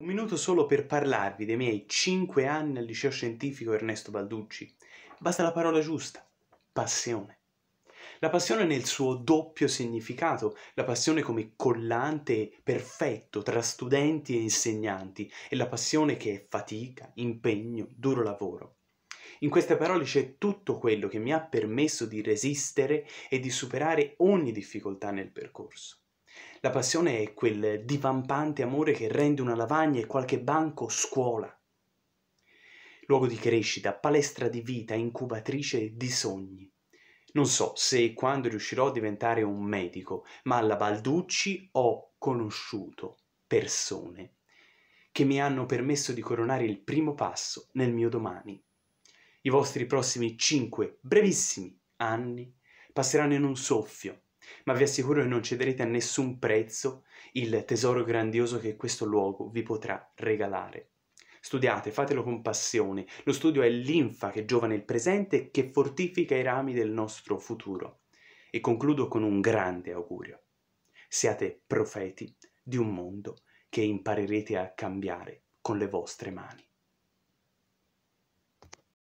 Un minuto solo per parlarvi dei miei 5 anni al liceo scientifico Ernesto Balducci. Basta la parola giusta, passione. La passione nel suo doppio significato, la passione come collante perfetto tra studenti e insegnanti e la passione che è fatica, impegno, duro lavoro. In queste parole c'è tutto quello che mi ha permesso di resistere e di superare ogni difficoltà nel percorso. La passione è quel divampante amore che rende una lavagna e qualche banco scuola, luogo di crescita, palestra di vita, incubatrice di sogni. Non so se e quando riuscirò a diventare un medico, ma alla Balducci ho conosciuto persone che mi hanno permesso di coronare il primo passo nel mio domani. I vostri prossimi cinque brevissimi anni passeranno in un soffio ma vi assicuro che non cederete a nessun prezzo il tesoro grandioso che questo luogo vi potrà regalare. Studiate, fatelo con passione, lo studio è l'infa che giova nel presente e che fortifica i rami del nostro futuro. E concludo con un grande augurio. Siate profeti di un mondo che imparerete a cambiare con le vostre mani.